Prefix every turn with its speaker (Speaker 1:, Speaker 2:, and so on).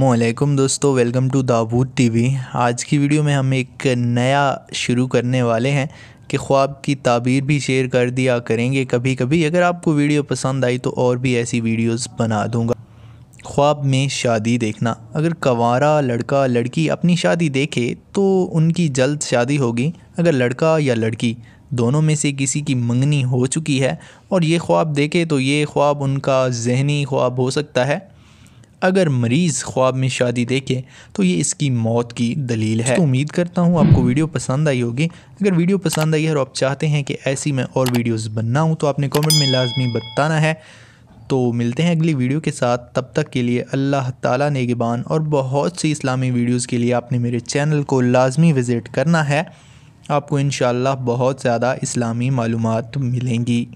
Speaker 1: असलम दोस्तों welcome to दाबूद TV आज की वीडियो में हम एक नया शुरू करने वाले हैं कि ख्वाब की ताबीर भी शेयर कर दिया करेंगे कभी कभी अगर आपको वीडियो पसंद आई तो और भी ऐसी वीडियोस बना दूंगा ख्वाब में शादी देखना अगर कंवारा लड़का लड़की अपनी शादी देखे तो उनकी जल्द शादी होगी अगर लड़का या लड़की दोनों में से किसी की मंगनी हो चुकी है और ये ख्वाब देखे तो ये ख्वाब उनका जहनी ख्वाब हो सकता है अगर मरीज़ ख्वाब में शादी देखे तो ये इसकी मौत की दलील है तो उम्मीद करता हूँ आपको वीडियो पसंद आई होगी अगर वीडियो पसंद आई है और आप चाहते हैं कि ऐसी मैं और वीडियोस बनाऊँ तो आपने कमेंट में लाजमी बताना है तो मिलते हैं अगली वीडियो के साथ तब तक के लिए अल्लाह ताला नेगेबान और बहुत सी इस्लामी वीडियोज़ के लिए आपने मेरे चैनल को लाजमी विज़िट करना है आपको इन बहुत ज़्यादा इस्लामी मालूम मिलेंगी